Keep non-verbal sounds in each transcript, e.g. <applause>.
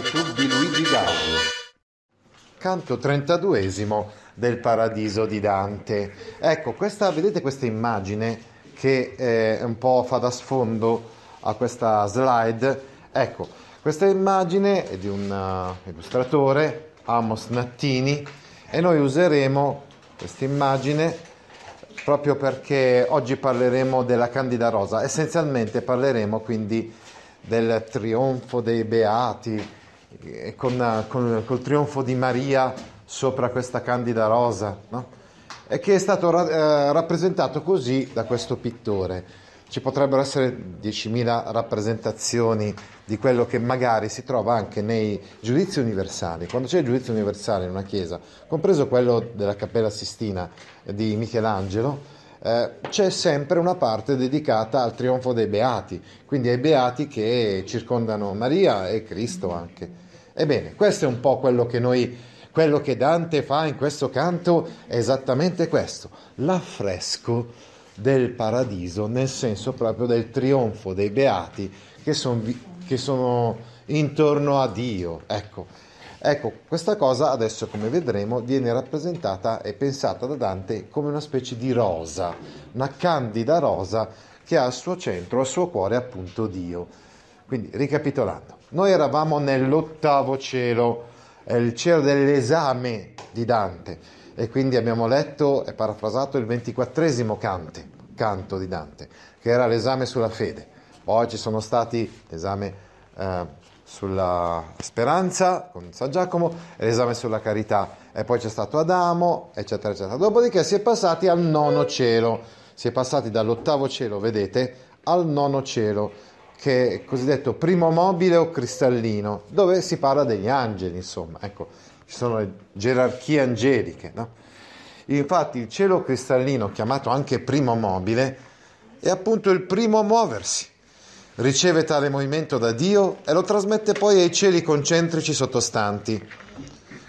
YouTube di Luigi Gaudi. Canto 32 del Paradiso di Dante. Ecco, questa, vedete questa immagine che eh, un po' fa da sfondo a questa slide? Ecco, questa immagine è di un uh, illustratore, Amos Nattini, e noi useremo questa immagine proprio perché oggi parleremo della Candida Rosa, essenzialmente parleremo quindi del trionfo dei beati, eh, con, eh, con, eh, col trionfo di Maria sopra questa candida rosa, no? e che è stato ra- rappresentato così da questo pittore. Ci potrebbero essere 10.000 rappresentazioni di quello che magari si trova anche nei giudizi universali. Quando c'è il giudizio universale in una chiesa, compreso quello della Cappella Sistina di Michelangelo, eh, c'è sempre una parte dedicata al trionfo dei beati, quindi ai beati che circondano Maria e Cristo anche. Ebbene, questo è un po' quello che noi, quello che Dante fa in questo canto è esattamente questo, l'affresco del paradiso nel senso proprio del trionfo dei beati che, son, che sono intorno a Dio. Ecco. ecco, questa cosa adesso come vedremo viene rappresentata e pensata da Dante come una specie di rosa, una candida rosa che ha al suo centro, al suo cuore appunto Dio. Quindi, ricapitolando, noi eravamo nell'ottavo cielo, il cielo dell'esame di Dante e quindi abbiamo letto e parafrasato il ventiquattresimo canto di Dante, che era l'esame sulla fede. Poi ci sono stati l'esame eh, sulla speranza con San Giacomo, l'esame sulla carità e poi c'è stato Adamo, eccetera, eccetera. Dopodiché si è passati al nono cielo, si è passati dall'ottavo cielo, vedete, al nono cielo che è cosiddetto primo mobile o cristallino, dove si parla degli angeli, insomma, ecco, ci sono le gerarchie angeliche, no? Infatti il cielo cristallino, chiamato anche primo mobile, è appunto il primo a muoversi. Riceve tale movimento da Dio e lo trasmette poi ai cieli concentrici sottostanti.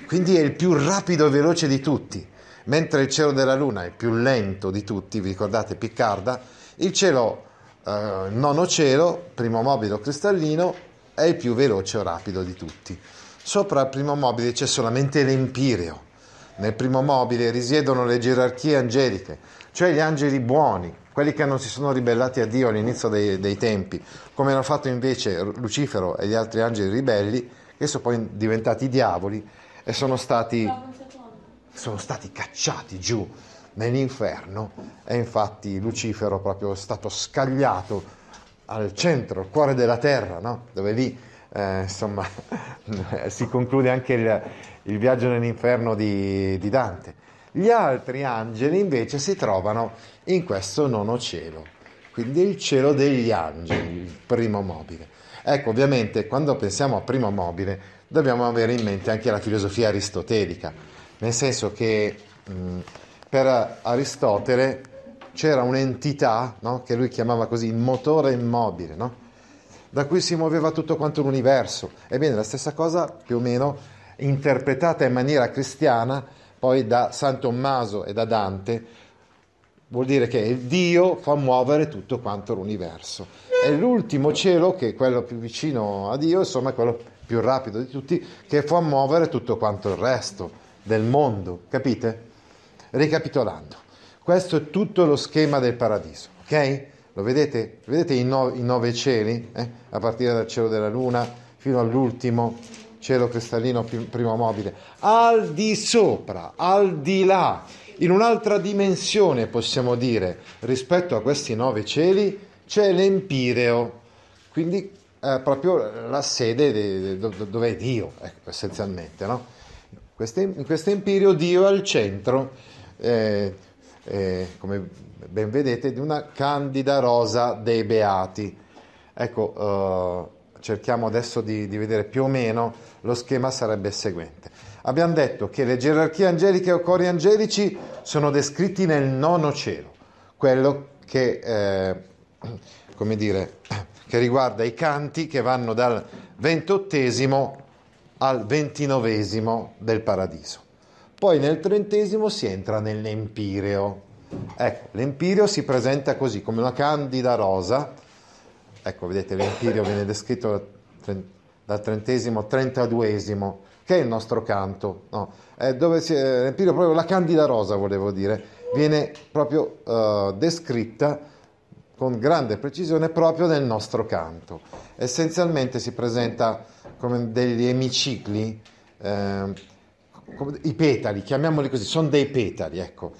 Quindi è il più rapido e veloce di tutti, mentre il cielo della luna è il più lento di tutti, vi ricordate Piccarda, il cielo eh, nono cielo, primo mobile cristallino, è il più veloce o rapido di tutti. Sopra il primo mobile c'è solamente l'empireo. Nel primo mobile risiedono le gerarchie angeliche, cioè gli angeli buoni, quelli che non si sono ribellati a Dio all'inizio dei, dei tempi, come hanno fatto invece Lucifero e gli altri angeli ribelli, che sono poi diventati diavoli e sono stati, sono stati cacciati giù nell'inferno è infatti Lucifero proprio stato scagliato al centro, al cuore della terra, no? dove lì eh, insomma <laughs> si conclude anche il, il viaggio nell'inferno di, di Dante. Gli altri angeli invece si trovano in questo nono cielo, quindi il cielo degli angeli, il primo mobile. Ecco, ovviamente quando pensiamo a primo mobile dobbiamo avere in mente anche la filosofia aristotelica, nel senso che mh, mm, per Aristotele c'era un'entità no? che lui chiamava così il motore immobile, no? da cui si muoveva tutto quanto l'universo. Ebbene, la stessa cosa più o meno interpretata in maniera cristiana poi da San Tommaso e da Dante, vuol dire che Dio fa muovere tutto quanto l'universo. E l'ultimo cielo, che è quello più vicino a Dio, insomma è quello più rapido di tutti, che fa muovere tutto quanto il resto del mondo, capite? Ricapitolando, questo è tutto lo schema del paradiso, ok? Lo vedete? Vedete i, no, i nove cieli, eh? a partire dal cielo della luna fino all'ultimo cielo cristallino primo mobile, al di sopra, al di là, in un'altra dimensione possiamo dire, rispetto a questi nove cieli c'è l'empireo, quindi eh, proprio la sede de, de, de, dove è Dio, ecco, essenzialmente. No? in questo empireo Dio è al centro eh, eh, come ben vedete, di una candida rosa dei beati. Ecco, eh, cerchiamo adesso di, di vedere più o meno, lo schema sarebbe il seguente. Abbiamo detto che le gerarchie angeliche o cori angelici sono descritti nel nono cielo, quello che, eh, come dire, <coughs> che riguarda i canti che vanno dal ventottesimo al ventinovesimo del paradiso. Poi nel trentesimo si entra nell'empireo. Ecco, l'empireo si presenta così, come una candida rosa. Ecco, vedete, l'empireo viene descritto dal trentesimo al trentaduesimo, che è il nostro canto. No, è dove si, eh, l'empireo, proprio la candida rosa, volevo dire, viene proprio uh, descritta con grande precisione proprio nel nostro canto. Essenzialmente si presenta come degli emicicli. Eh, come, i petali, chiamiamoli così, sono dei petali, ecco.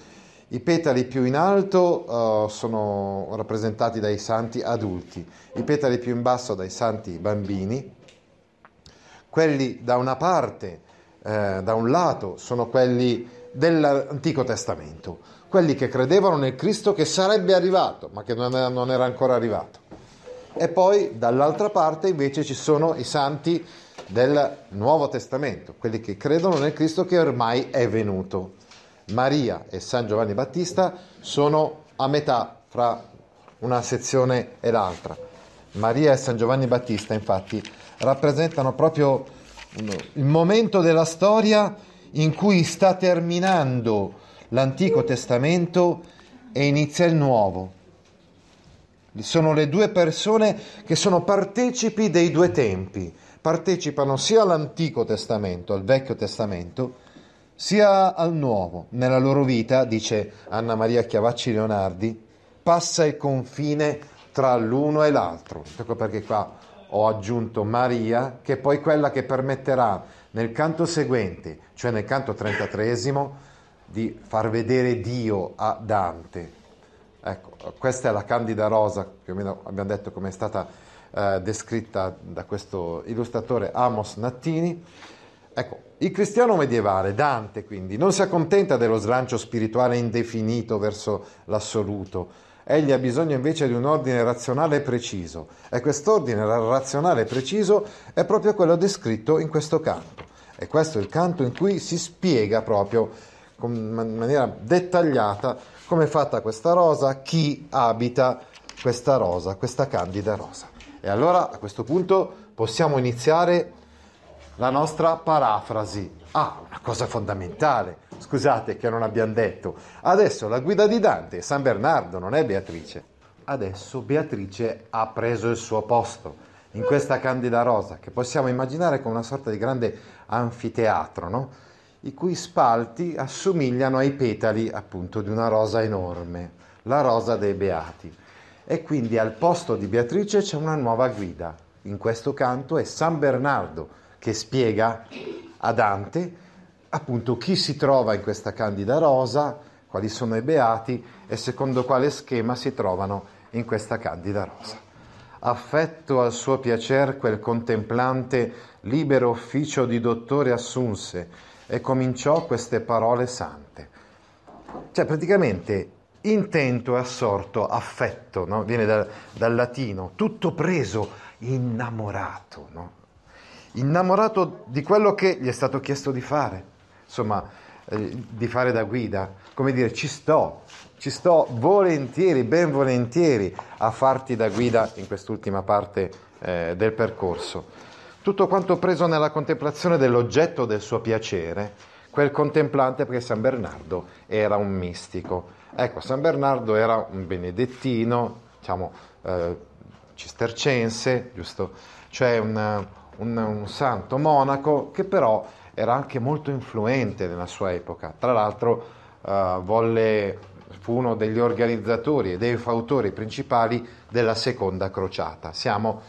I petali più in alto uh, sono rappresentati dai santi adulti, i petali più in basso dai santi bambini. Quelli da una parte, eh, da un lato, sono quelli dell'Antico Testamento, quelli che credevano nel Cristo che sarebbe arrivato, ma che non era, non era ancora arrivato. E poi dall'altra parte invece ci sono i santi del Nuovo Testamento, quelli che credono nel Cristo che ormai è venuto. Maria e San Giovanni Battista sono a metà fra una sezione e l'altra. Maria e San Giovanni Battista infatti rappresentano proprio mm, il momento della storia in cui sta terminando l'Antico Testamento e inizia il Nuovo. Sono le due persone che sono partecipi dei due tempi, partecipano sia all'Antico Testamento, al Vecchio Testamento, sia al nuovo. Nella loro vita, dice Anna Maria Chiavacci Leonardi, passa il confine tra l'uno e l'altro. Ecco perché qua ho aggiunto Maria, che è poi quella che permetterà nel canto seguente, cioè nel canto 33, di far vedere Dio a Dante. Ecco, questa è la candida rosa, più o meno abbiamo detto come è stata eh, descritta da questo illustratore Amos Nattini. Ecco, il cristiano medievale, Dante quindi, non si accontenta dello slancio spirituale indefinito verso l'assoluto, egli ha bisogno invece di un ordine razionale preciso e quest'ordine razionale preciso è proprio quello descritto in questo canto. E questo è il canto in cui si spiega proprio in maniera dettagliata come è fatta questa rosa, chi abita questa rosa, questa candida rosa. E allora a questo punto possiamo iniziare la nostra parafrasi. Ah, una cosa fondamentale, scusate che non abbiamo detto. Adesso la guida di Dante è San Bernardo, non è Beatrice. Adesso Beatrice ha preso il suo posto in questa candida rosa che possiamo immaginare come una sorta di grande anfiteatro, no? i cui spalti assomigliano ai petali appunto di una rosa enorme, la rosa dei beati e quindi al posto di Beatrice c'è una nuova guida. In questo canto è San Bernardo che spiega a Dante appunto chi si trova in questa candida rosa, quali sono i beati e secondo quale schema si trovano in questa candida rosa. Affetto al suo piacer quel contemplante libero ufficio di dottore assunse e cominciò queste parole sante. Cioè praticamente intento e assorto, affetto, no? viene da, dal latino, tutto preso, innamorato, no? innamorato di quello che gli è stato chiesto di fare, insomma, eh, di fare da guida, come dire, ci sto, ci sto volentieri, ben volentieri a farti da guida in quest'ultima parte eh, del percorso. Tutto quanto preso nella contemplazione dell'oggetto del suo piacere, quel contemplante, perché San Bernardo era un mistico, Ecco, San Bernardo era un benedettino, diciamo, eh, cistercense, giusto? Cioè un, un, un santo monaco che però era anche molto influente nella sua epoca. Tra l'altro eh, volle, fu uno degli organizzatori e dei fautori principali della seconda crociata. Siamo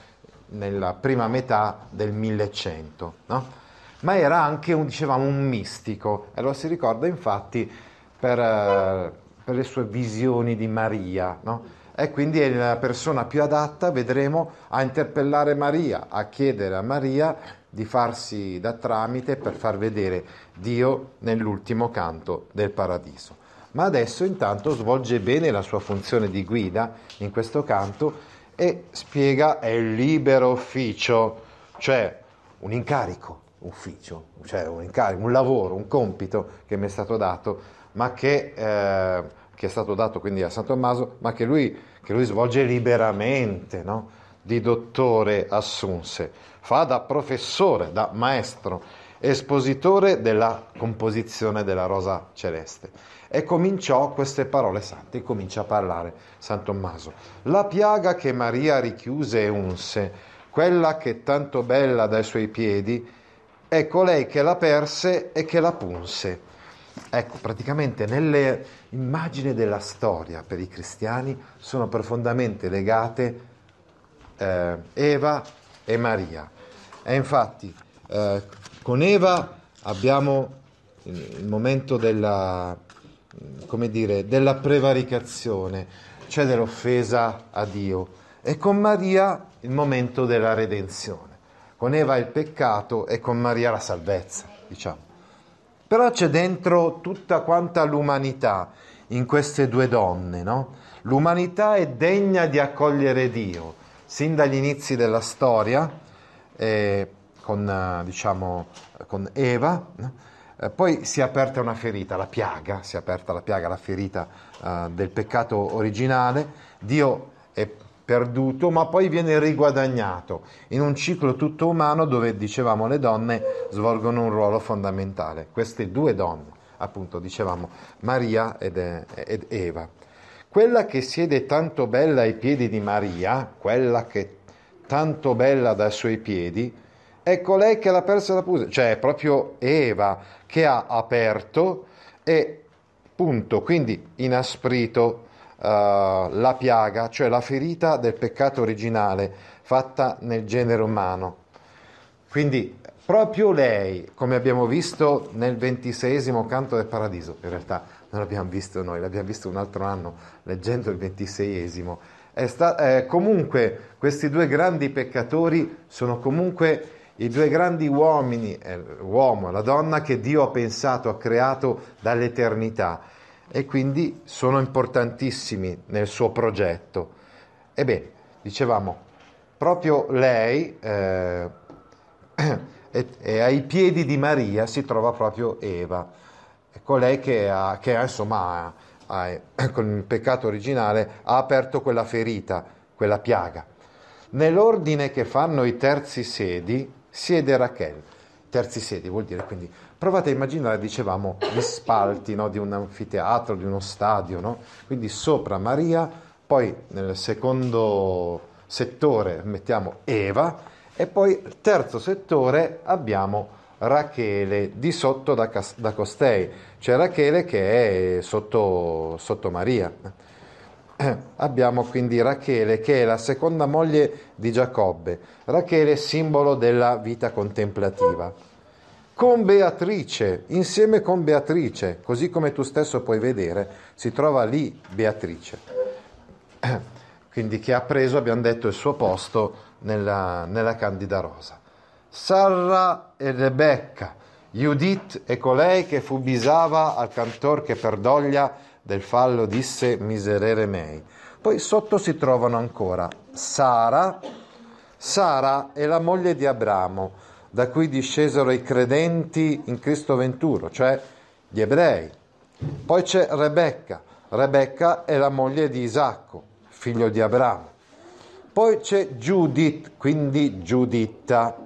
nella prima metà del 1100, no? ma era anche un, dicevamo, un mistico. E lo si ricorda infatti per eh, per le sue visioni di Maria, no? E quindi è la persona più adatta, vedremo, a interpellare Maria, a chiedere a Maria di farsi da tramite per far vedere Dio nell'ultimo canto del paradiso. Ma adesso intanto svolge bene la sua funzione di guida in questo canto e spiega è il libero ufficio, cioè un incarico, ufficio, cioè un incarico, un lavoro, un compito che mi è stato dato, ma che eh, che è stato dato quindi a San Tommaso, ma che lui, che lui svolge liberamente, no? di dottore assunse. Fa da professore, da maestro, espositore della composizione della Rosa Celeste. E cominciò queste parole sante, comincia a parlare San Tommaso. La piaga che Maria richiuse e unse, quella che è tanto bella dai suoi piedi, è colei che la perse e che la punse Ecco, praticamente nelle immagini della storia per i cristiani sono profondamente legate eh, Eva e Maria. E infatti eh, con Eva abbiamo il, momento della, dire, della prevaricazione, cioè dell'offesa a Dio, e con Maria il momento della redenzione. Con Eva il peccato e con Maria la salvezza, diciamo. Però c'è dentro tutta quanta l'umanità in queste due donne, no? L'umanità è degna di accogliere Dio, sin dagli inizi della storia, eh, con, eh, diciamo, con, Eva, no? Eh, poi si è aperta una ferita, la piaga, si è aperta la piaga, la ferita eh, del peccato originale, Dio è perduto, ma poi viene riguadagnato in un ciclo tutto umano dove, dicevamo, le donne svolgono un ruolo fondamentale. Queste due donne, appunto, dicevamo, Maria ed, eh, ed Eva. Quella che siede tanto bella ai piedi di Maria, quella che è tanto bella dai suoi piedi, è colei ecco che l'ha persa la puse, cioè è proprio Eva che ha aperto e punto, quindi inasprito eh, la piaga, cioè la ferita del peccato originale fatta nel genere umano. Quindi proprio lei, come abbiamo visto nel ventiseiesimo canto del paradiso, in realtà non l'abbiamo visto noi, l'abbiamo visto un altro anno leggendo il ventiseiesimo, sta- eh, comunque questi due grandi peccatori sono comunque i due grandi uomini, eh, l'uomo e la donna che Dio ha pensato, ha creato dall'eternità e quindi sono importantissimi nel suo progetto. Ebbene, dicevamo, proprio lei eh, e, <clears throat> e, ai piedi di Maria si trova proprio Eva, colei ecco, che, ha, che ha, insomma, ha, ha, eh, con il peccato originale ha aperto quella ferita, quella piaga. Nell'ordine che fanno i terzi sedi siede Rachel. Terzi sedi vuol dire quindi provate a immaginare, dicevamo, gli spalti no? di un anfiteatro, di uno stadio, no? quindi sopra Maria, poi nel secondo settore mettiamo Eva e poi nel terzo settore abbiamo Rachele di sotto da, Cas- da Costei, cioè Rachele che è sotto, sotto Maria. <clears throat> abbiamo quindi Rachele che è la seconda moglie di Giacobbe, Rachele simbolo della vita contemplativa con Beatrice, insieme con Beatrice, così come tu stesso puoi vedere, si trova lì Beatrice. <clears throat> Quindi che ha preso, abbiamo detto, il suo posto nella, nella Candida Rosa. Sarra e Rebecca, Judith e colei che fu bisava al cantor che per doglia del fallo disse miserere mei. Poi sotto si trovano ancora Sara, Sara è la moglie di Abramo, da cui discesero i credenti in Cristo venturo, cioè gli ebrei. Poi c'è Rebecca, Rebecca è la moglie di Isacco, figlio di Abramo. Poi c'è Judith, quindi Giuditta.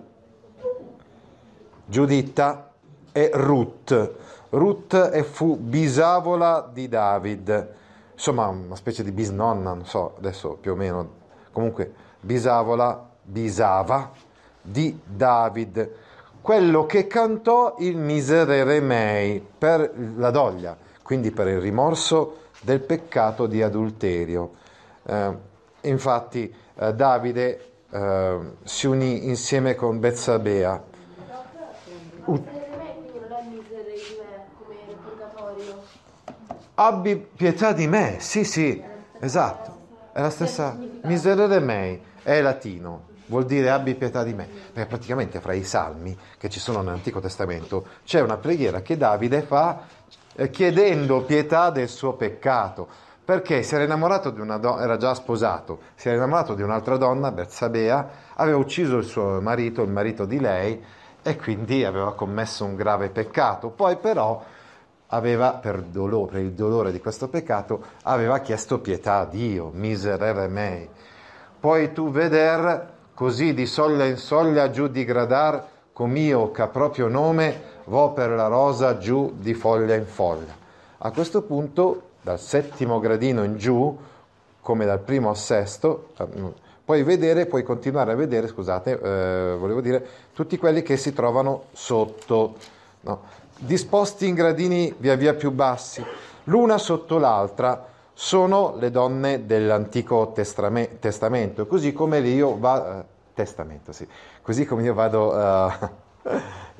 Giuditta è Ruth. Ruth fu bisavola di David, insomma una specie di bisnonna, non so adesso più o meno, comunque bisavola, bisava di David, quello che cantò il miserere mei per la doglia, quindi per il rimorso del peccato di adulterio. Eh, infatti eh, Davide eh, si unì insieme con Bezzabea. U- Abbi pietà di me, sì sì, esatto, è la stessa miserere mei, è latino vuol dire abbi pietà di me, perché praticamente fra i salmi che ci sono nell'Antico Testamento c'è una preghiera che Davide fa eh, chiedendo pietà del suo peccato, perché si era innamorato di una donna, era già sposato, si era innamorato di un'altra donna, Bersabea, aveva ucciso il suo marito, il marito di lei, e quindi aveva commesso un grave peccato, poi però aveva, per, dolore, per il dolore di questo peccato, aveva chiesto pietà a Dio, miserere mei. Poi tu veder così di soglia in soglia giù di gradar, com'io ca proprio nome, vo per la rosa giù di foglia in foglia. A questo punto, dal settimo gradino in giù, come dal primo al sesto, mm, puoi vedere, puoi continuare a vedere, scusate, eh, volevo dire, tutti quelli che si trovano sotto, no? disposti in gradini via via più bassi, l'una sotto l'altra, sono le donne dell'Antico Testame- Testamento, così come io, va- eh, Testamento, sì. così come io vado uh,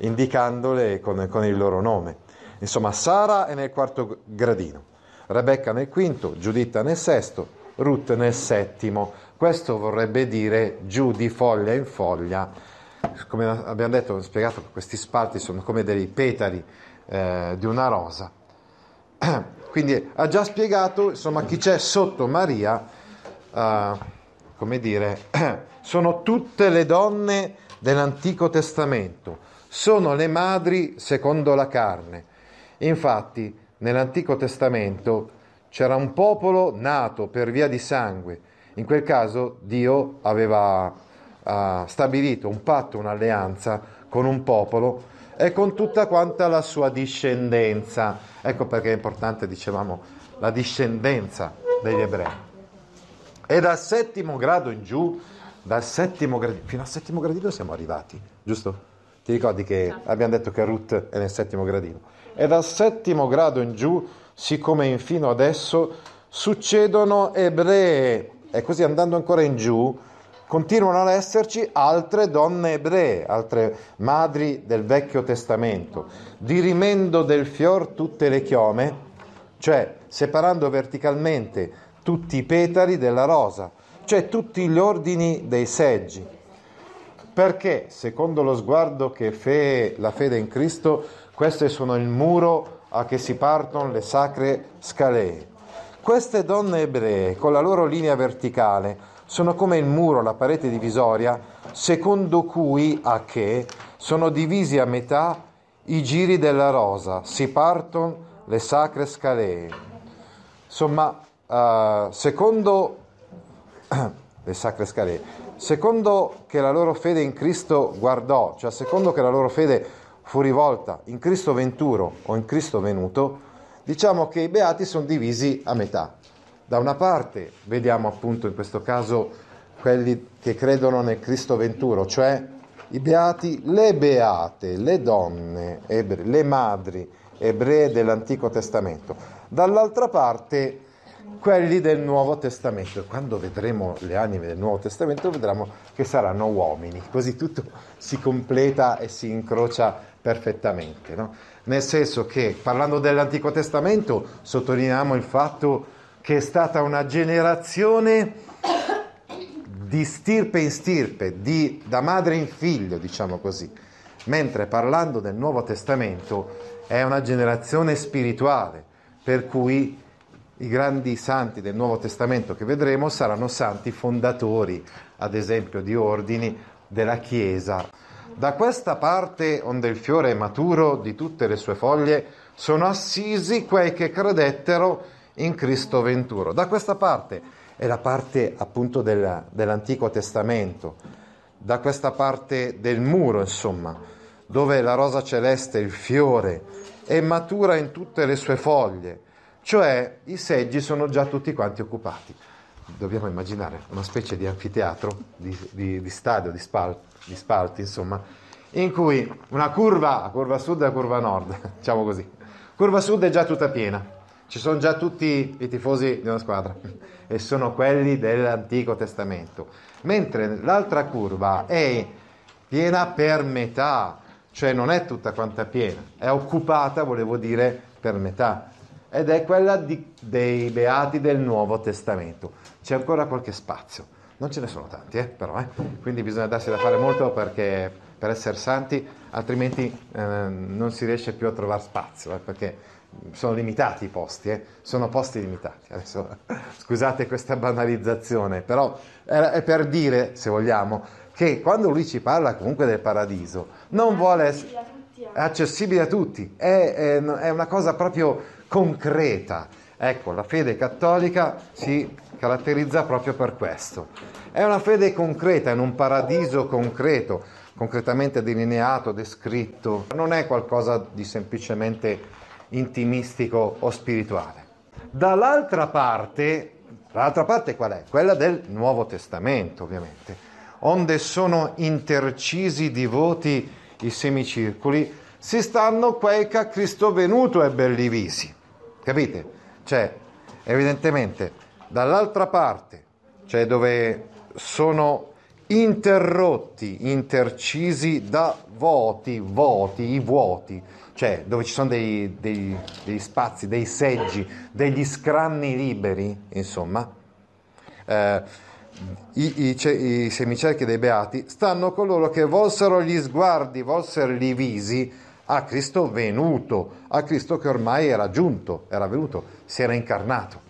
<laughs> indicandole con, con, il loro nome. Insomma, Sara è nel quarto gradino, Rebecca nel quinto, Giuditta nel sesto, Ruth nel settimo. Questo vorrebbe dire giù di foglia in foglia. Come abbiamo detto, spiegato, che questi spalti sono come dei petali eh, di una rosa. <clears throat> Quindi ha già spiegato insomma, chi c'è sotto Maria, uh, come dire, <clears throat> sono tutte le donne dell'Antico Testamento, sono le madri secondo la carne. Infatti nell'Antico Testamento c'era un popolo nato per via di sangue, in quel caso Dio aveva uh, stabilito un patto, un'alleanza con un popolo e con tutta quanta la sua discendenza. Ecco perché è importante, dicevamo, la discendenza degli ebrei. E dal settimo grado in giù, dal settimo grado, fino al settimo gradino siamo arrivati, giusto? Ti ricordi che certo. abbiamo detto che Ruth è nel settimo gradino. E dal settimo grado in giù, siccome infino adesso, succedono ebrei. E così andando ancora in giù, continuano ad esserci altre donne ebree, altre madri del Vecchio Testamento, dirimendo del fior tutte le chiome, cioè separando verticalmente tutti i petali della rosa, cioè tutti gli ordini dei seggi. Perché, secondo lo sguardo che fe la fede in Cristo, queste sono il muro a che si partono le sacre scalee. Queste donne ebree, con la loro linea verticale, sono come il muro, la parete divisoria, secondo cui a che sono divisi a metà i giri della rosa, si partono le sacre scalee. Insomma, eh, secondo <coughs> le sacre scalee, secondo che la loro fede in Cristo guardò, cioè secondo che la loro fede fu rivolta in Cristo venturo o in Cristo venuto, diciamo che i beati sono divisi a metà. Da una parte vediamo appunto in questo caso quelli che credono nel Cristo venturo, cioè i beati, le beate, le donne, ebre, le madri ebree dell'Antico Testamento. Dall'altra parte quelli del Nuovo Testamento. E quando vedremo le anime del Nuovo Testamento vedremo che saranno uomini. Così tutto si completa e si incrocia perfettamente. No? Nel senso che parlando dell'Antico Testamento sottolineiamo il fatto che che è stata una generazione di stirpe in stirpe, di, da madre in figlio, diciamo così, mentre parlando del Nuovo Testamento è una generazione spirituale, per cui i grandi santi del Nuovo Testamento che vedremo saranno santi fondatori, ad esempio, di ordini della Chiesa. Da questa parte onde il fiore è maturo di tutte le sue foglie sono assisi quei che credettero in Cristo venturo. Da questa parte è la parte appunto della, dell'Antico Testamento, da questa parte del muro, insomma, dove la rosa celeste, il fiore, è matura in tutte le sue foglie, cioè i seggi sono già tutti quanti occupati. Dobbiamo immaginare una specie di anfiteatro, di, di, di stadio, di, spal, di spalti, insomma, in cui una curva, curva sud e curva nord, <laughs> diciamo così, curva sud è già tutta piena, ci sono già tutti i tifosi di una squadra <laughs> e sono quelli dell'Antico Testamento. Mentre l'altra curva è piena per metà, cioè non è tutta quanta piena, è occupata, volevo dire, per metà. Ed è quella di, dei beati del Nuovo Testamento. C'è ancora qualche spazio. Non ce ne sono tanti, eh, però, eh. quindi bisogna darsi da fare molto perché, per essere santi, altrimenti eh, non si riesce più a trovare spazio, eh, perché sono limitati i posti, eh? sono posti limitati. Adesso, <laughs> scusate questa banalizzazione, però è per dire, se vogliamo, che quando lui ci parla comunque del paradiso, non vuole essere eh. accessibile a tutti, è, è, è una cosa proprio concreta. Ecco, la fede cattolica si caratterizza proprio per questo. È una fede concreta, in un paradiso concreto, concretamente delineato, descritto. Non è qualcosa di semplicemente intimistico o spirituale. Dall'altra parte, l'altra parte qual è? Quella del Nuovo Testamento, ovviamente, onde sono intercisi di voti i semicircoli, si stanno quei che a Cristo venuto ebbe divisi. Capite? Cioè, evidentemente, dall'altra parte, cioè dove sono interrotti, intercisi da voti, voti, i vuoti, cioè dove ci sono dei, dei, degli spazi, dei seggi, degli scranni liberi, insomma, eh, i, i, cioè, i, semicerchi dei beati stanno coloro che volsero gli sguardi, volsero i visi a Cristo venuto, a Cristo che ormai era giunto, era venuto, si era incarnato.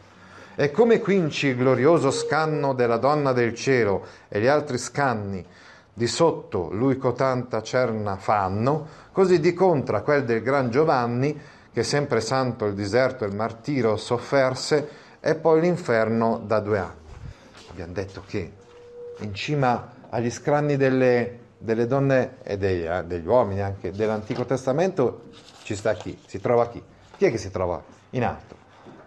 E come quinci il glorioso scanno della donna del cielo e gli altri scanni, di sotto lui cotanta cerna fanno, così di contra quel del gran Giovanni, che sempre santo il deserto e il martiro sofferse, e poi l'inferno da due anni. Abbiamo detto che in cima agli scranni delle, delle donne e dei, eh, degli uomini anche dell'Antico Testamento ci sta chi? Si trova chi? Chi è che si trova in alto?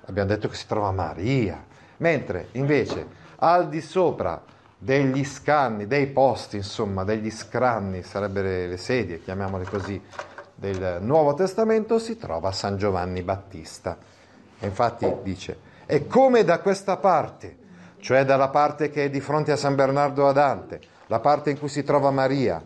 Abbiamo detto che si trova Maria, mentre invece al di sopra degli scanni, dei posti, insomma, degli scranni, sarebbero le sedie, chiamiamole così, del Nuovo Testamento si trova San Giovanni Battista. E infatti dice, e come da questa parte, cioè dalla parte che è di fronte a San Bernardo a Dante, la parte in cui si trova Maria,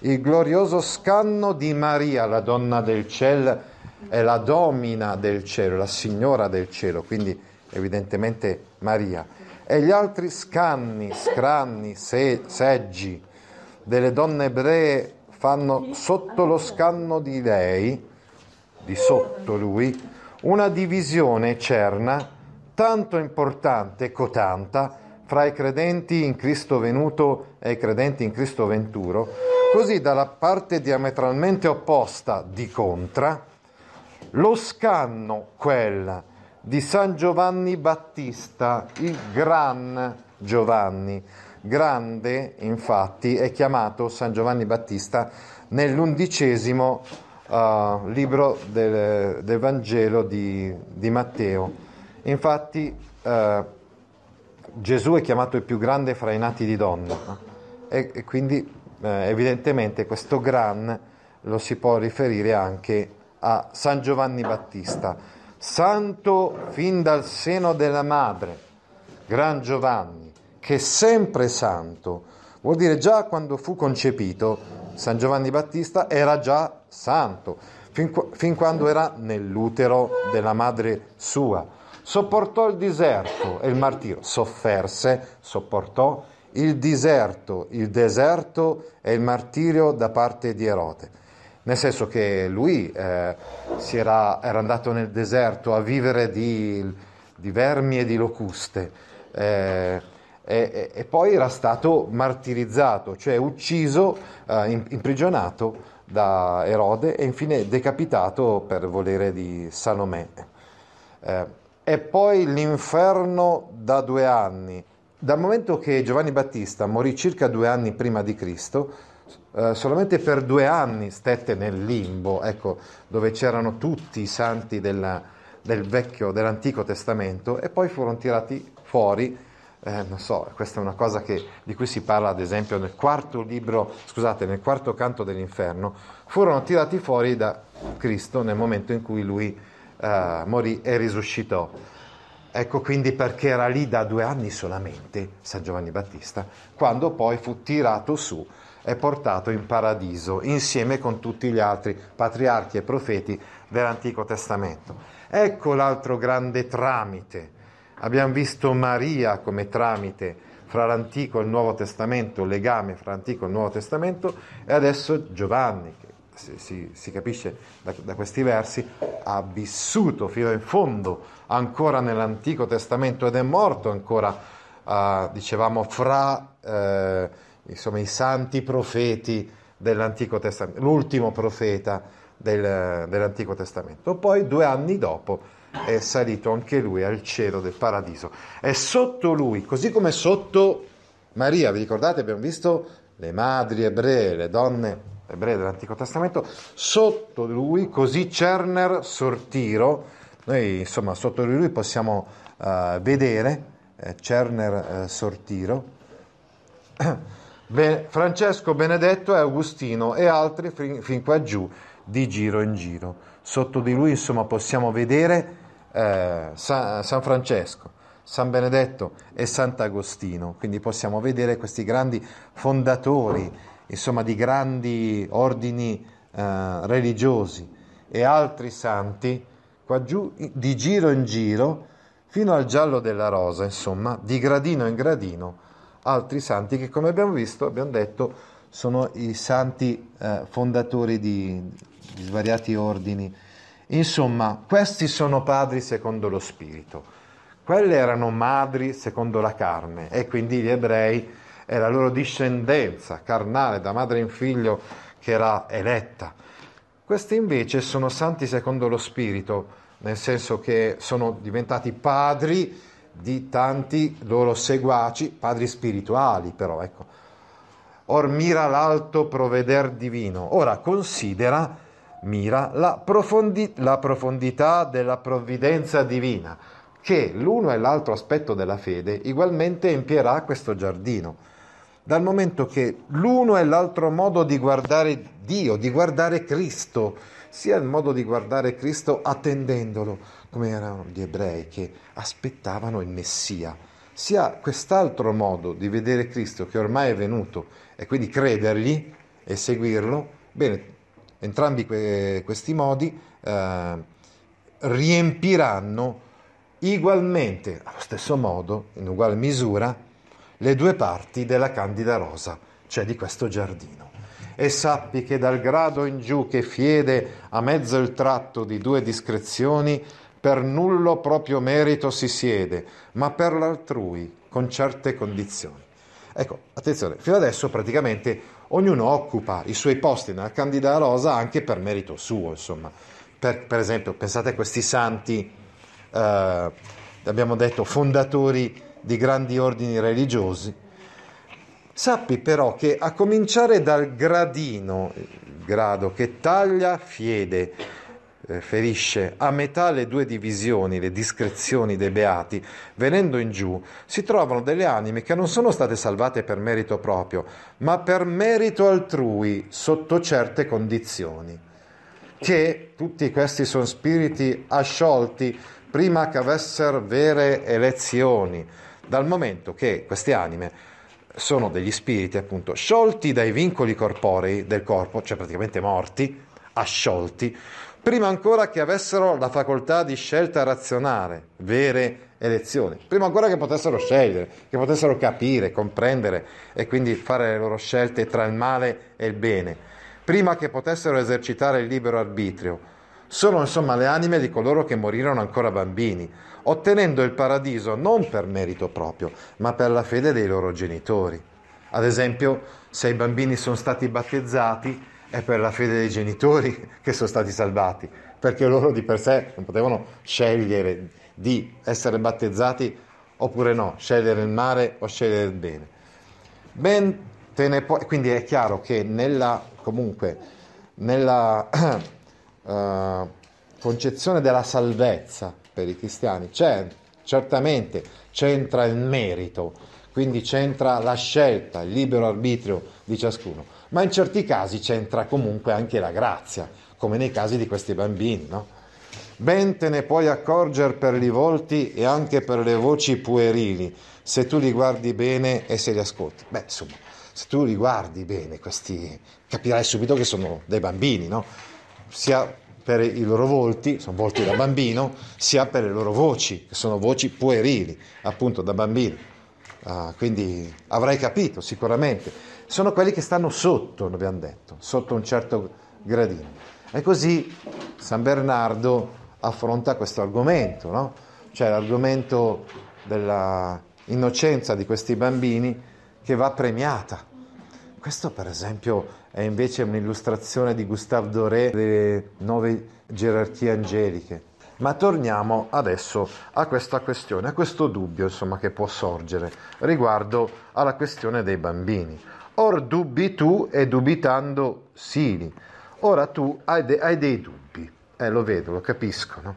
il glorioso scanno di Maria, la donna del cielo, è la domina del cielo, la signora del cielo, quindi evidentemente Maria e gli altri scanni, scranni, se, seggi delle donne ebree fanno sotto lo scanno di lei, di sotto lui, una divisione cerna tanto importante cotanta fra i credenti in Cristo venuto e i credenti in Cristo venturo, così dalla parte diametralmente opposta di contra, lo scanno quella di San Giovanni Battista, il Gran Giovanni. Grande, infatti, è chiamato San Giovanni Battista nell'undicesimo uh, libro del, del, Vangelo di, di Matteo. Infatti, uh, Gesù è chiamato il più grande fra i nati di donna e, e, quindi uh, evidentemente questo gran lo si può riferire anche a San Giovanni Battista santo fin dal seno della madre, Gran Giovanni, che è sempre santo, vuol dire già quando fu concepito, San Giovanni Battista era già santo, fin, fin quando era nell'utero della madre sua. Sopportò il deserto e il martirio, sofferse, sopportò il deserto, il deserto e il martirio da parte di Erote nel senso che lui eh, era, era, andato nel deserto a vivere di, di vermi e di locuste eh, e, e, poi era stato martirizzato, cioè ucciso, eh, imprigionato da Erode e infine decapitato per volere di Salomè. Eh, e poi l'inferno da due anni. Dal momento che Giovanni Battista morì circa due anni prima di Cristo, eh, solamente per due anni stette nel limbo, ecco, dove c'erano tutti i santi della, del vecchio, dell'Antico Testamento, e poi furono tirati fuori. Eh, non so, questa è una cosa che, di cui si parla ad esempio nel quarto libro, scusate, nel quarto canto dell'inferno, furono tirati fuori da Cristo nel momento in cui lui uh, morì e risuscitò. Ecco quindi perché era lì da due anni solamente San Giovanni Battista, quando poi fu tirato su è portato in paradiso insieme con tutti gli altri patriarchi e profeti dell'Antico Testamento. Ecco l'altro grande tramite. Abbiamo visto Maria come tramite fra l'Antico e il Nuovo Testamento, legame fra l'Antico e il Nuovo Testamento, e adesso Giovanni, che si, si, si capisce da, da questi versi, ha vissuto fino in fondo ancora nell'Antico Testamento ed è morto ancora, uh, dicevamo, fra... Uh, insomma, i santi profeti dell'Antico Testamento, l'ultimo profeta del, dell'Antico Testamento. Poi due anni dopo è salito anche lui al cielo del paradiso. È sotto lui, così come sotto Maria, vi ricordate abbiamo visto le madri ebree, le donne ebree dell'Antico Testamento, sotto lui, così Cerner sortiro, noi insomma sotto lui possiamo uh, vedere eh, Cerner eh, sortiro. <clears throat> Francesco Benedetto e Agostino e altri fin-, fin qua giù, di giro in giro. Sotto di lui, insomma, possiamo vedere eh, San-, San Francesco. San Benedetto e Sant'Agostino, quindi possiamo vedere questi grandi fondatori, insomma, di grandi ordini eh, religiosi e altri santi qua giù di giro in giro fino al giallo della rosa, insomma, di gradino in gradino altri santi che come abbiamo visto, abbiamo detto, sono i santi eh, fondatori di, di svariati ordini. Insomma, questi sono padri secondo lo spirito. Quelle erano madri secondo la carne e quindi gli ebrei è la loro discendenza carnale da madre in figlio che era eletta. Questi invece sono santi secondo lo spirito, nel senso che sono diventati padri di tanti loro seguaci, padri spirituali però, ecco. Or mira l'alto provveder divino. Ora considera, mira, la, profondi- la profondità della provvidenza divina, che l'uno e l'altro aspetto della fede ugualmente empierà questo giardino. Dal momento che l'uno e l'altro modo di guardare Dio, di guardare Cristo, sia il modo di guardare Cristo attendendolo, come erano gli ebrei che aspettavano il Messia, sia quest'altro modo di vedere Cristo che ormai è venuto e quindi credergli e seguirlo, bene, entrambi que- questi modi eh, riempiranno ugualmente, allo stesso modo, in uguale misura, le due parti della candida rosa, cioè di questo giardino e sappi che dal grado in giù che fiede a mezzo il tratto di due discrezioni, per nullo proprio merito si siede, ma per l'altrui, con certe condizioni. Ecco, attenzione, fino adesso praticamente ognuno occupa i suoi posti nella Candida Rosa anche per merito suo, insomma. Per, per esempio, pensate a questi santi, eh, abbiamo detto, fondatori di grandi ordini religiosi, Sappi però che a cominciare dal gradino, il grado che taglia, fiede, eh, ferisce a metà le due divisioni, le discrezioni dei beati, venendo in giù, si trovano delle anime che non sono state salvate per merito proprio, ma per merito altrui, sotto certe condizioni. Che tutti questi sono spiriti asciolti prima che avessero vere elezioni, dal momento che queste anime sono degli spiriti appunto sciolti dai vincoli corporei del corpo, cioè praticamente morti, asciolti, prima ancora che avessero la facoltà di scelta razionale, vere elezioni, prima ancora che potessero scegliere, che potessero capire, comprendere e quindi fare le loro scelte tra il male e il bene, prima che potessero esercitare il libero arbitrio, sono insomma le anime di coloro che morirono ancora bambini, ottenendo il paradiso non per merito proprio, ma per la fede dei loro genitori. Ad esempio, se i bambini sono stati battezzati, è per la fede dei genitori <laughs> che sono stati salvati, perché loro di per sé non potevano scegliere di essere battezzati oppure no, scegliere il male o scegliere il bene. Ben te ne puoi, quindi è chiaro che nella, comunque, nella <clears throat> Eh, concezione della salvezza per i cristiani c'è, certamente c'entra il merito, quindi c'entra la scelta, il libero arbitrio di ciascuno, ma in certi casi c'entra comunque anche la grazia, come nei casi di questi bambini, no? Ben te ne puoi accorgere per i volti e anche per le voci puerili, se tu li guardi bene e se li ascolti. Beh, insomma, se tu li guardi bene, questi capirai subito che sono dei bambini, no? sia per i loro volti, sono volti da bambino, sia per le loro voci, che sono voci puerili, appunto da bambino. Ah, quindi avrai capito sicuramente. Sono quelli che stanno sotto, abbiamo detto, sotto un certo gradino. E così San Bernardo affronta questo argomento, no? cioè l'argomento dell'innocenza di questi bambini che va premiata. Questo per esempio è invece un'illustrazione di Gustave Doré delle nuove gerarchie angeliche. Ma torniamo adesso a questa questione, a questo dubbio insomma, che può sorgere riguardo alla questione dei bambini. Or dubbi tu e dubitando sili. Ora tu hai, de- hai dei dubbi, eh, lo vedo, lo capisco, no?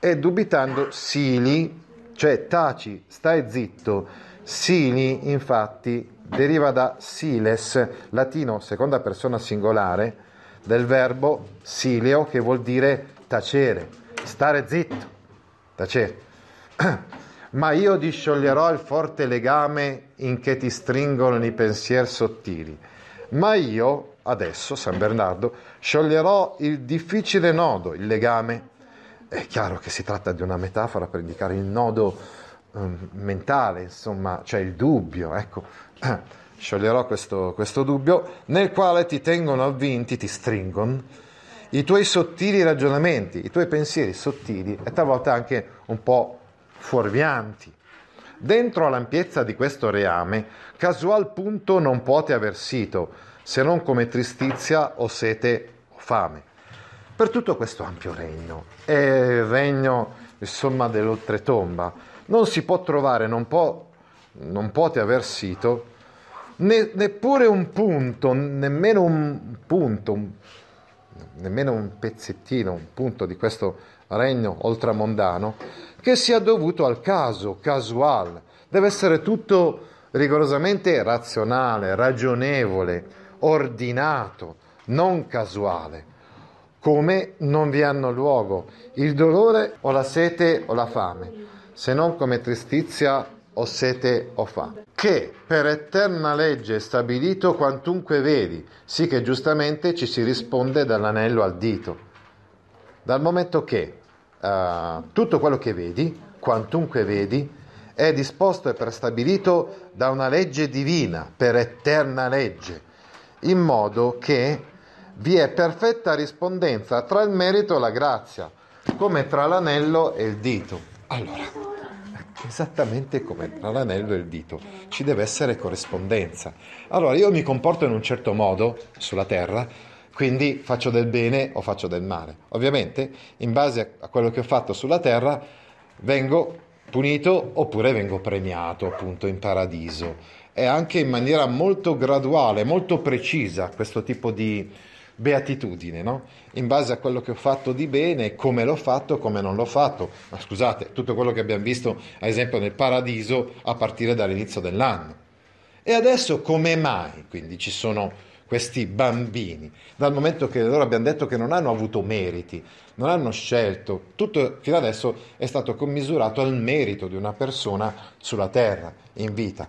E dubitando sili, cioè taci, stai zitto. Sili infatti deriva da siles, latino seconda persona singolare, del verbo silio che vuol dire tacere, stare zitto, tacere. <clears throat> Ma io discioglierò il forte legame in che ti stringono i pensieri sottili. Ma io, adesso, San Bernardo, scioglierò il difficile nodo, il legame. È chiaro che si tratta di una metafora per indicare il nodo Ehm, mentale, insomma, cioè il dubbio, ecco, <clears throat> scioglierò questo, questo dubbio, nel quale ti tengono avvinti, ti stringono i tuoi sottili ragionamenti, i tuoi pensieri sottili e talvolta anche un po' fuorvianti. Dentro all'ampiezza di questo reame, casual punto non puote aver sito, se non come tristizia o sete o fame. Per tutto questo ampio regno, è il regno insomma dell'oltretomba, non si può trovare, non, può, non pote aver sito, ne, neppure un punto, nemmeno un punto, nemmeno un pezzettino, un punto di questo regno oltramondano, che sia dovuto al caso, casual. Deve essere tutto rigorosamente razionale, ragionevole, ordinato, non casuale. Come non vi hanno luogo il dolore o la sete o la fame se non come tristizia o sete o fa. Che per eterna legge è stabilito quantunque vedi, sì che giustamente ci si risponde dall'anello al dito. Dal momento che uh, tutto quello che vedi, quantunque vedi, è disposto e prestabilito da una legge divina, per eterna legge, in modo che vi è perfetta rispondenza tra il merito e la grazia, come tra l'anello e il dito. Allora esattamente come tra l'anello e il dito, ci deve essere corrispondenza. Allora io mi comporto in un certo modo sulla Terra, quindi faccio del bene o faccio del male. Ovviamente in base a quello che ho fatto sulla Terra vengo punito oppure vengo premiato appunto in paradiso. È anche in maniera molto graduale, molto precisa questo tipo di beatitudine, no? in base a quello che ho fatto di bene, come l'ho fatto, come non l'ho fatto. Ma scusate, tutto quello che abbiamo visto, ad esempio, nel paradiso a partire dall'inizio dell'anno. E adesso come mai quindi ci sono questi bambini? Dal momento che loro abbiamo detto che non hanno avuto meriti, non hanno scelto, tutto fino adesso è stato commisurato al merito di una persona sulla terra, in vita.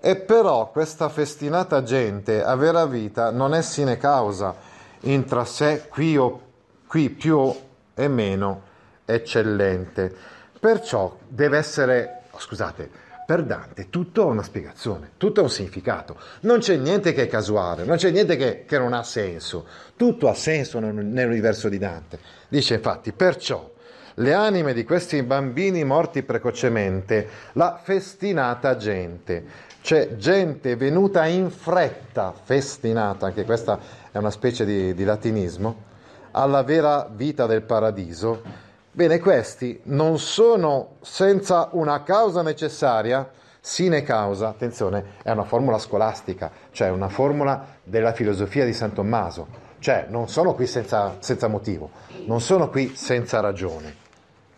E però questa festinata gente a vera vita non è sine causa intra sé qui, o, qui più e meno eccellente. Perciò deve essere, oh, scusate, per Dante tutto ha una spiegazione, tutto ha un significato, non c'è niente che è casuale, non c'è niente che, che non ha senso, tutto ha senso nell'universo di Dante. Dice infatti, perciò le anime di questi bambini morti precocemente, la festinata gente, cioè gente venuta in fretta, festinata, anche questa è una specie di, di latinismo, alla vera vita del paradiso. Bene, questi non sono senza una causa necessaria, sine causa, attenzione, è una formula scolastica, cioè una formula della filosofia di San Tommaso cioè, non sono qui senza, senza motivo, non sono qui senza ragione.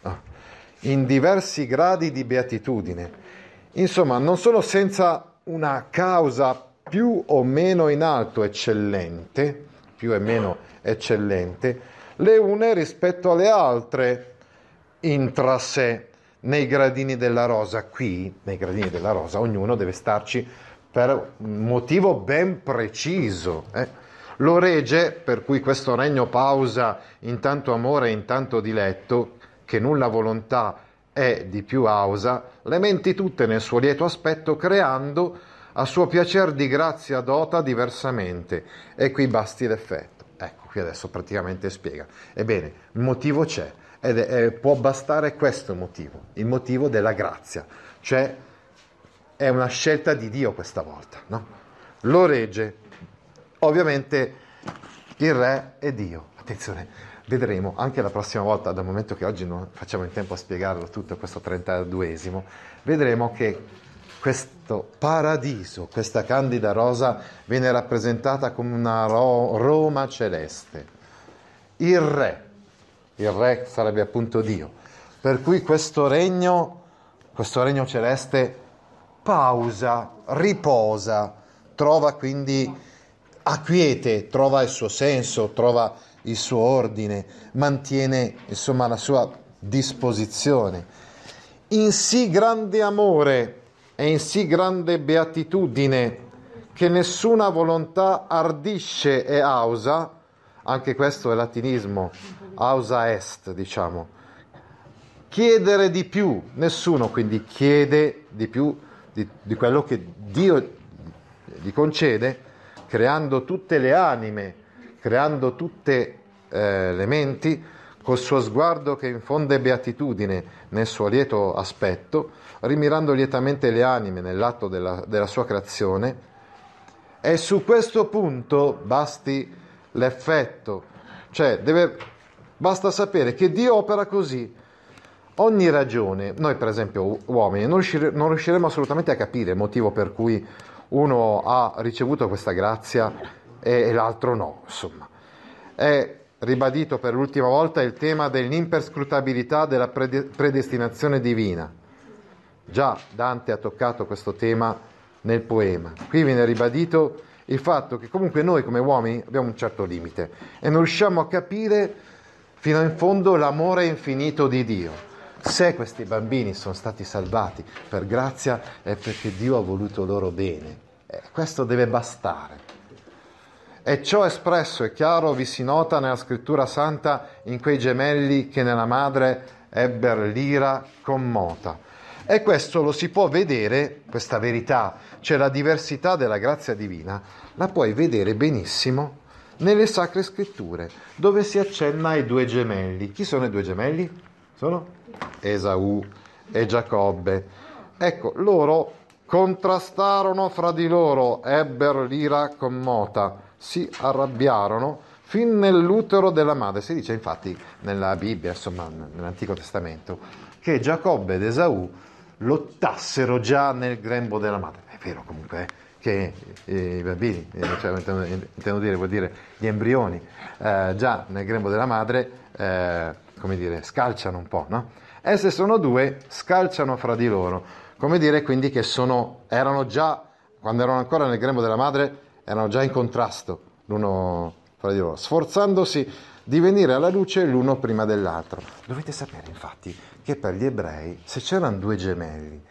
Ah. In diversi gradi di beatitudine. Insomma, non sono senza una causa più o meno in alto eccellente, più o meno eccellente, le une rispetto alle altre intra sé nei gradini della rosa. Qui, nei gradini della rosa, ognuno deve starci per un motivo ben preciso. Eh? Lo regge, per cui questo regno pausa in tanto amore e in tanto diletto, che nulla volontà è di più ausa, le menti tutte nel suo lieto aspetto, creando a suo piacer di grazia dota diversamente. E qui basti l'effetto. Ecco, qui adesso praticamente spiega. Ebbene, il motivo c'è ed è, può bastare questo motivo, il motivo della grazia, cioè è una scelta di Dio questa volta, no? Lo regge, Ovviamente il re è Dio. Attenzione, vedremo anche la prossima volta, dal momento che oggi non facciamo in tempo a spiegarlo tutto, questo 32esimo, vedremo che questo paradiso, questa candida rosa viene rappresentata come una ro- Roma celeste. Il re, il re sarebbe appunto Dio, per cui questo regno, questo regno celeste pausa, riposa, trova quindi a quiete, trova il suo senso, trova il suo ordine, mantiene insomma la sua disposizione. In sì grande amore e in sì grande beatitudine che nessuna volontà ardisce e ausa, anche questo è latinismo, ausa est diciamo, chiedere di più, nessuno quindi chiede di più di, di quello che Dio gli concede, creando tutte le anime, creando tutte eh, le menti, col suo sguardo che infonde beatitudine nel suo lieto aspetto, rimirando lietamente le anime nell'atto della, della sua creazione. E su questo punto basti l'effetto, cioè deve, basta sapere che Dio opera così. Ogni ragione, noi per esempio uomini, non, riuscire, non riusciremo assolutamente a capire il motivo per cui uno ha ricevuto questa grazia e, l'altro no, insomma. È ribadito per l'ultima volta il tema dell'imperscrutabilità della predestinazione divina. Già Dante ha toccato questo tema nel poema. Qui viene ribadito il fatto che comunque noi come uomini abbiamo un certo limite e non riusciamo a capire fino in fondo l'amore infinito di Dio. Se questi bambini sono stati salvati per grazia è perché Dio ha voluto loro bene. Eh, questo deve bastare. E ciò espresso e chiaro vi si nota nella scrittura santa in quei gemelli che nella madre ebber l'ira commota. E questo lo si può vedere, questa verità, cioè la diversità della grazia divina, la puoi vedere benissimo nelle sacre scritture, dove si accenna ai due gemelli. Chi sono i due gemelli? Sono Esaù e Giacobbe. Ecco, loro Contrastarono fra di loro ebbero l'ira commota, si arrabbiarono fin nell'utero della madre. Si dice infatti nella Bibbia, insomma nell'Antico Testamento, che Giacobbe ed Esaù lottassero già nel grembo della madre. È vero comunque eh, che eh, i bambini, eh, cioè, intendo, dire, vuol dire gli embrioni, eh, già nel grembo della madre, eh, come dire, scalciano un po', no? Esse sono due, scalciano fra di loro come dire quindi che sono, erano già, quando erano ancora nel grembo della madre, erano già in contrasto l'uno fra di loro, sforzandosi di venire alla luce l'uno prima dell'altro. Dovete sapere infatti che per gli ebrei, se c'erano due gemelli,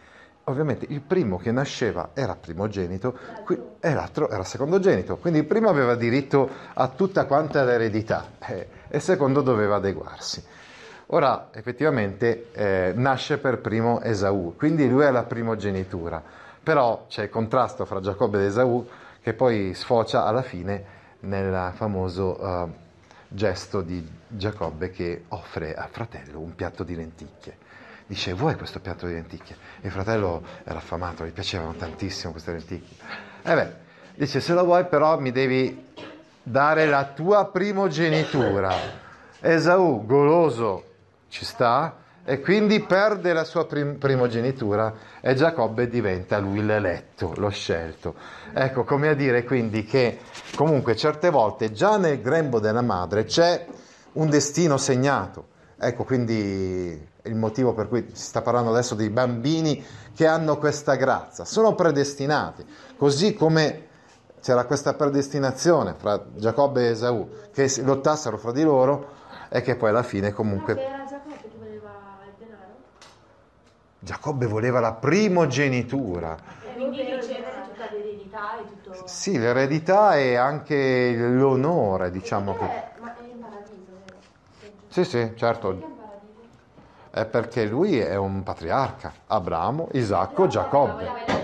ovviamente il primo che nasceva era primogenito e l'altro era secondogenito, quindi il primo aveva diritto a tutta quanta l'eredità eh, e il secondo doveva adeguarsi. Ora effettivamente eh, nasce per primo Esaù, quindi lui è la primogenitura, però c'è il contrasto fra Giacobbe ed Esaù che poi sfocia alla fine nel famoso eh, gesto di Giacobbe che offre al fratello un piatto di lenticchie. Dice, vuoi questo piatto di lenticchie? Il fratello era affamato, gli piacevano tantissimo queste lenticchie. E eh beh, dice, se lo vuoi però mi devi dare la tua primogenitura. Esaù, goloso, ci sta? E quindi perde la sua prim- primogenitura e Giacobbe diventa lui l'eletto, lo scelto. Ecco, come a dire quindi che comunque certe volte già nel grembo della madre c'è un destino segnato. Ecco, quindi il motivo per cui si sta parlando adesso dei bambini che hanno questa grazia, sono predestinati, così come c'era questa predestinazione fra Giacobbe e Esaù, che lottassero fra di loro e che poi alla fine comunque Giacobbe voleva la primogenitura. quindi ricevere tutta l'eredità e tutto... Sì, l'eredità e anche l'onore, diciamo che... Ma è in paradiso? Sì, sì, certo. È perché lui è un patriarca. Abramo, Isacco, Giacobbe. Eh,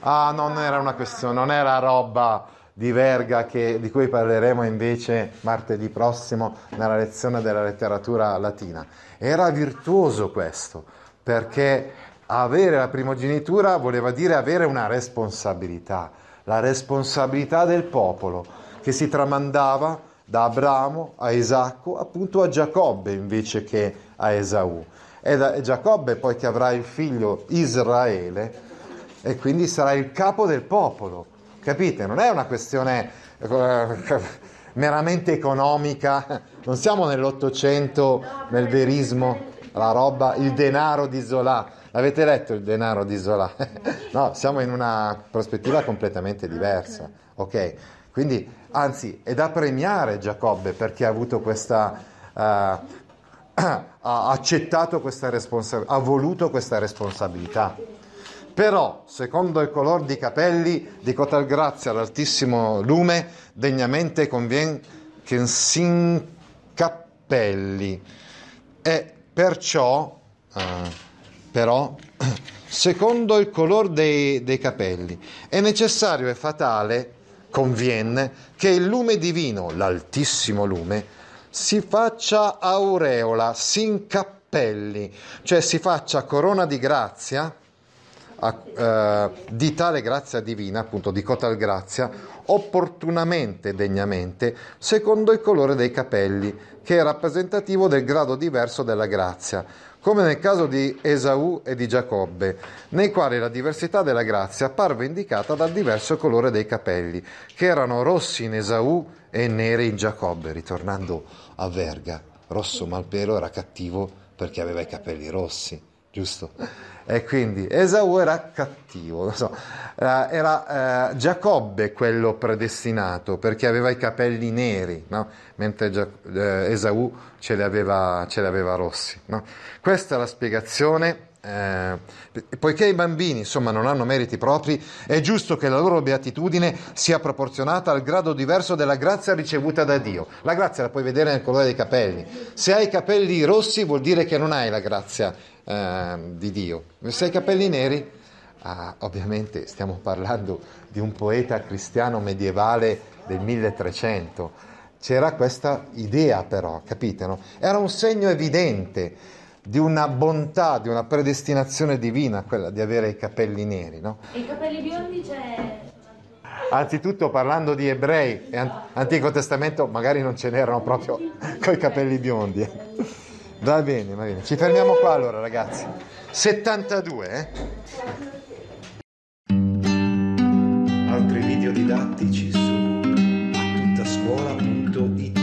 ah, non era una questione, non era roba di Verga che, di cui parleremo invece martedì prossimo nella lezione della letteratura latina. Era virtuoso questo, perché avere la primogenitura voleva dire avere una responsabilità, la responsabilità del popolo che si tramandava da Abramo a Isacco, appunto a Giacobbe invece che a Esaù. E Giacobbe poi che avrà il figlio Israele e quindi sarà il capo del popolo. Capite? Non è una questione eh, meramente economica, <laughs> non siamo nell'Ottocento, nel verismo, la roba, il denaro di Zola. L'avete letto il denaro di Zola? <laughs> no, siamo in una prospettiva completamente diversa. Ok, quindi anzi è da premiare Giacobbe perché ha avuto questa... Uh, <clears throat> ha accettato questa responsabilità, ha voluto questa responsabilità. Però, secondo il color di capelli, di cotal grazia all'altissimo lume, degnamente convien che s'incappelli. E perciò, eh, però, <clears throat> secondo il color dei, dei capelli, è necessario e fatale, conviene, che il lume divino, l'altissimo lume, si faccia aureola, si incappelli, cioè si faccia corona di grazia a, eh, di tale grazia divina, appunto di cotal grazia, opportunamente e degnamente, secondo il colore dei capelli, che è rappresentativo del grado diverso della grazia, come nel caso di Esaù e di Giacobbe, nei quali la diversità della grazia apparve indicata dal diverso colore dei capelli, che erano rossi in Esaù e neri in Giacobbe, ritornando a Verga. Rosso Malpelo era cattivo perché aveva i capelli rossi giusto? E quindi Esau era cattivo, so, eh, era eh, Giacobbe quello predestinato perché aveva i capelli neri, no? mentre Gia- eh, Esau ce li aveva, ce li aveva rossi. No? Questa è la spiegazione. Eh, poiché i bambini insomma non hanno meriti propri, è giusto che la loro beatitudine sia proporzionata al grado diverso della grazia ricevuta da Dio. La grazia la puoi vedere nel colore dei capelli. Se hai i capelli rossi vuol dire che non hai la grazia eh, di Dio. Sei capelli neri, ah, ovviamente stiamo parlando di un poeta cristiano medievale del 1300. C'era questa idea però, capite? No? Era un segno evidente di una bontà, di una predestinazione divina, quella di avere i capelli neri. No? E i capelli biondi c'è... Anzitutto parlando di ebrei Antico Testamento, magari non ce n'erano proprio coi capelli biondi. Eh. Va bene, va bene. Ci fermiamo qua allora, ragazzi. 72, eh? Altri video didattici su attuttascuola.it